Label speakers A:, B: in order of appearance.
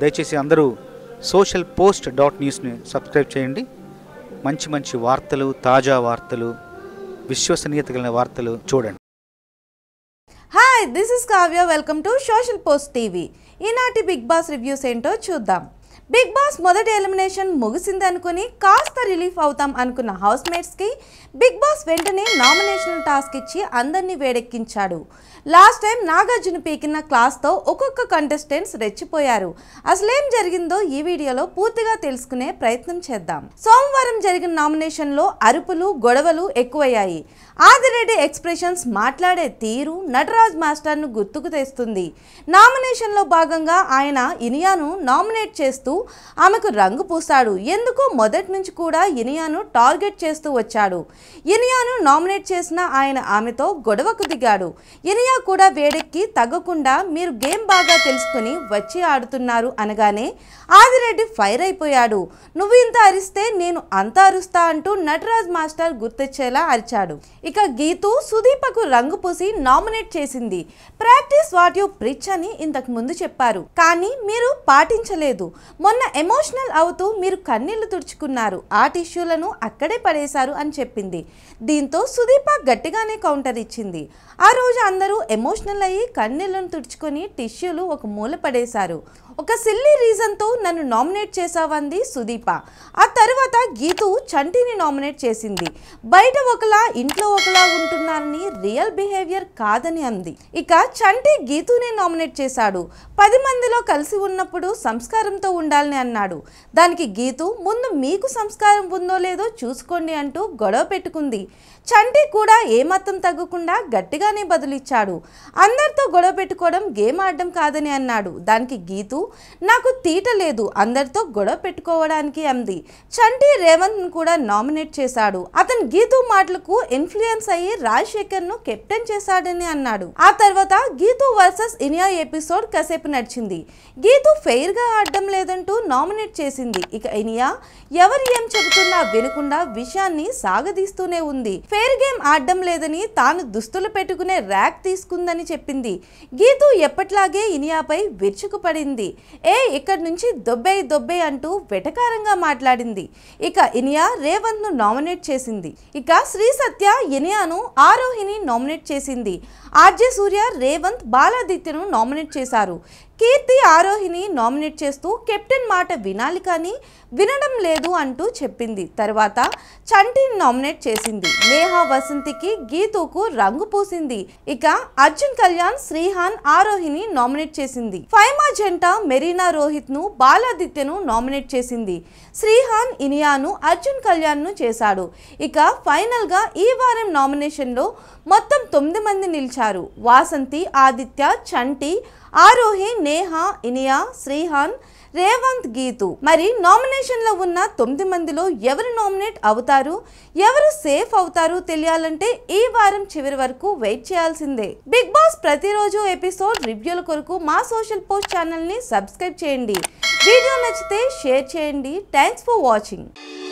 A: దయచేసి అందరూ social post dot న్యూస్ని సబ్స్క్రైబ్ చేయండి మంచి మంచి వార్తలు తాజా వార్తలు విశ్వసనీయత కలిగిన వార్తలు చూడండి hi this is Kavya welcome to social post TV ఈనాటి బిగ్ బాస్ రివ్యూస్ ఏంటో చూద్దాం బిగ్ బాస్ మొదటి ఎలిమినేషన్ ముగిసిందనుకుని కాస్త రిలీఫ్ అవుతాం అనుకున్న హౌస్ హౌస్మేట్స్కి బిగ్ బాస్ వెంటనే నామినేషన్ టాస్క్ ఇచ్చి అందరినీ వేడెక్కించాడు లాస్ట్ టైం నాగార్జున పీకిన క్లాస్తో ఒక్కొక్క కంటెస్టెంట్స్ రెచ్చిపోయారు అసలేం జరిగిందో ఈ వీడియోలో పూర్తిగా తెలుసుకునే ప్రయత్నం చేద్దాం సోమవారం జరిగిన నామినేషన్లో అరుపులు గొడవలు ఎక్కువయ్యాయి ఆదిరెడ్డి ఎక్స్ప్రెషన్స్ మాట్లాడే తీరు నటరాజ్ మాస్టర్ను గుర్తుకు తెస్తుంది నామినేషన్లో భాగంగా ఆయన ఇనియాను నామినేట్ చేస్తూ ఆమెకు రంగు పూస్తాడు ఎందుకో మొదటి నుంచి కూడా ఇనియాను టార్గెట్ చేస్తూ వచ్చాడు ఇనియాను నామినేట్ చేసిన ఆయన ఆమెతో గొడవకు దిగాడు ఇనియా కూడా వేడెక్కి తగ్గకుండా మీరు గేమ్ బాగా తెలుసుకుని వచ్చి ఆడుతున్నారు అనగానే ఆదిరెడ్డి ఫైర్ అయిపోయాడు నువ్వు ఇంత అరిస్తే నేను అంత అరుస్తా అంటూ నటరాజ్ మాస్టర్ గుర్తొచ్చేలా అరిచాడు ఇక గీతు సుదీపకు రంగు పూసి నామినేట్ చేసింది ప్రాక్టీస్ వాట్ యు ప్రిచ్ అని ఇంతకు ముందు చెప్పారు కానీ మీరు పాటించలేదు మొన్న ఎమోషనల్ అవుతూ మీరు కన్నీళ్లు తుడుచుకున్నారు ఆ టిష్యూలను అక్కడే పడేశారు అని చెప్పింది దీంతో సుదీప గట్టిగానే కౌంటర్ ఇచ్చింది ఆ రోజు అందరూ ఎమోషనల్ అయ్యి కన్నీళ్లను తుడుచుకొని టిష్యూలు ఒక మూల పడేశారు ఒక సిల్లీ రీజన్తో నన్ను నామినేట్ చేశావంది సుదీప ఆ తర్వాత గీతు చంటిని నామినేట్ చేసింది బయట ఒకలా ఇంట్లో ఒకలా ఉంటున్నారని రియల్ బిహేవియర్ కాదని అంది ఇక చంటి గీతునే నామినేట్ చేశాడు పది మందిలో కలిసి ఉన్నప్పుడు సంస్కారంతో ఉండాలి ఉండాలని అన్నాడు దానికి గీతు ముందు మీకు సంస్కారం ఉందో లేదో చూసుకోండి అంటూ గొడవ పెట్టుకుంది చంటి కూడా ఏమాత్రం తగ్గకుండా గట్టిగానే బదులిచ్చాడు అందరితో గొడవ పెట్టుకోవడం గేమ్ ఆడడం కాదని అన్నాడు దానికి గీతు నాకు తీట లేదు అందరితో గొడవ పెట్టుకోవడానికి అంది చంటి రేవంత్ కూడా నామినేట్ చేశాడు అతను గీతు మాటలకు ఇన్ఫ్లుయెన్స్ అయ్యి రాజశేఖర్ ను కెప్టెన్ చేశాడని అన్నాడు ఆ తర్వాత గీతు గీతు వర్సెస్ ఇనియా ఎపిసోడ్ కాసేపు నడిచింది గీతు ఫెయిర్గా ఆడడం లేదంటూ నామినేట్ చేసింది ఇక ఇనియా ఎవరు ఏం చెబుతున్నా వినకుండా విషయాన్ని సాగదీస్తూనే ఉంది ఫెయిర్ గేమ్ ఆడడం లేదని తాను దుస్తులు పెట్టుకునే ర్యాక్ తీసుకుందని చెప్పింది గీతు ఎప్పట్లాగే ఇనియాపై విరుచుకుపడింది ఏ ఇక్కడి నుంచి దొబ్బే దొబ్బే అంటూ వెటకారంగా మాట్లాడింది ఇక ఇనియా రేవంత్ ను నామినేట్ చేసింది ఇక శ్రీ సత్య ఇనియాను ఆరోహిని నామినేట్ చేసింది ఆర్జే సూర్య రేవంత్ బాలాదిత్యను నామినేట్ చేశారు కీర్తి ఆరోహిని నామినేట్ చేస్తూ కెప్టెన్ మాట వినాలి కానీ వినడం లేదు అంటూ చెప్పింది తర్వాత చంటిని నామినేట్ చేసింది నేహా వసంతికి గీతుకు రంగు పూసింది ఇక అర్జున్ కళ్యాణ్ శ్రీహాన్ ఆరోహిని నామినేట్ చేసింది ఫైమా జంట మెరీనా రోహిత్ ను బాలాదిత్యను నామినేట్ చేసింది శ్రీహాన్ ఇనియాను అర్జున్ కళ్యాణ్ ను చేశాడు ఇక ఫైనల్ గా ఈ వారం నామినేషన్ లో మొత్తం తొమ్మిది మంది నిలిచారు వాసంతి ఆదిత్య చంటి ఆరోహి నేహా ఇనియా శ్రీహాన్ రేవంత్ గీతు మరి నామినేషన్లో ఉన్న తొమ్మిది మందిలో ఎవరు నామినేట్ అవుతారు ఎవరు సేఫ్ అవుతారు తెలియాలంటే ఈ వారం చివరి వరకు వెయిట్ చేయాల్సిందే బిగ్ బాస్ ప్రతిరోజు ఎపిసోడ్ రివ్యూల కొరకు మా సోషల్ పోస్ట్ ఛానల్ని సబ్స్క్రైబ్ చేయండి వీడియో నచ్చితే షేర్ చేయండి థ్యాంక్స్ ఫర్ వాచింగ్